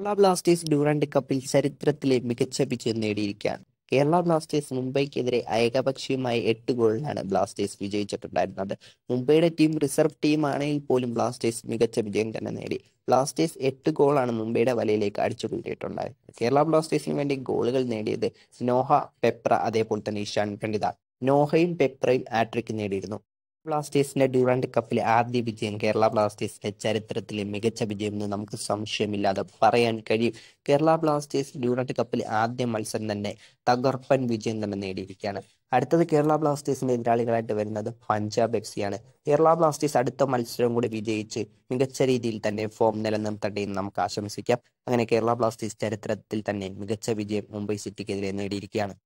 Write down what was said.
Kerala Blasters Durand കപ്പിൽ ചരിത്രത്തിലെ മികച്ച വിജയം നേടിയിരിക്കുകയാണ് കേരള ബ്ലാസ്റ്റേഴ്സ് മുംബൈക്കെതിരെ ഏകപക്ഷീയമായ എട്ട് ഗോളിനാണ് ബ്ലാസ്റ്റേഴ്സ് വിജയിച്ചിട്ടുണ്ടായിരുന്നത് മുംബൈയുടെ ടീം റിസർവ് ടീം ആണെങ്കിൽ പോലും ബ്ലാസ്റ്റേഴ്സ് മികച്ച വിജയം തന്നെ നേടി ബ്ലാസ്റ്റേഴ്സ് എട്ട് ഗോളാണ് മുംബൈയുടെ വലയിലേക്ക് അടിച്ചു കൂട്ടിയിട്ടുണ്ടായിരുന്നത് കേരള ബ്ലാസ്റ്റേഴ്സിന് വേണ്ടി ഗോളുകൾ നേടിയത് നോഹ പെപ്ര അതേപോലെ തന്നെ ഇഷാൻ പണ്ഡിത നോഹയും പെപ്രയും ആട്രിക്ക് നേടിയിരുന്നു ബ്ലാസ്റ്റേഴ്സിന്റെ ഡ്യൂറാൻഡ് കപ്പിലെ ആദ്യ വിജയം കേരള ബ്ലാസ്റ്റേഴ്സിന്റെ ചരിത്രത്തിലെ മികച്ച വിജയം എന്ന് നമുക്ക് സംശയമില്ലാതെ പറയാൻ കഴിയും കേരള ബ്ലാസ്റ്റേഴ്സ് ഡ്യൂറാൻഡ് കപ്പിലെ ആദ്യ മത്സരം തന്നെ തകർപ്പൻ വിജയം തന്നെ നേടിയിരിക്കുകയാണ് അടുത്തത് കേരള ബ്ലാസ്റ്റേഴ്സിന്റെ എതിരാളികളായിട്ട് വരുന്നത് പഞ്ചാബ് എഫ് സിയാണ് കേരള ബ്ലാസ്റ്റേഴ്സ് അടുത്ത മത്സരം കൂടി വിജയിച്ച് മികച്ച രീതിയിൽ തന്നെ ഫോം നിലനിർത്തട്ടെ എന്ന് നമുക്ക് ആശംസിക്കാം അങ്ങനെ കേരള ബ്ലാസ്റ്റേഴ്സ് ചരിത്രത്തിൽ തന്നെ മികച്ച വിജയം മുംബൈ സിറ്റിക്കെതിരെ നേടിയിരിക്കുകയാണ്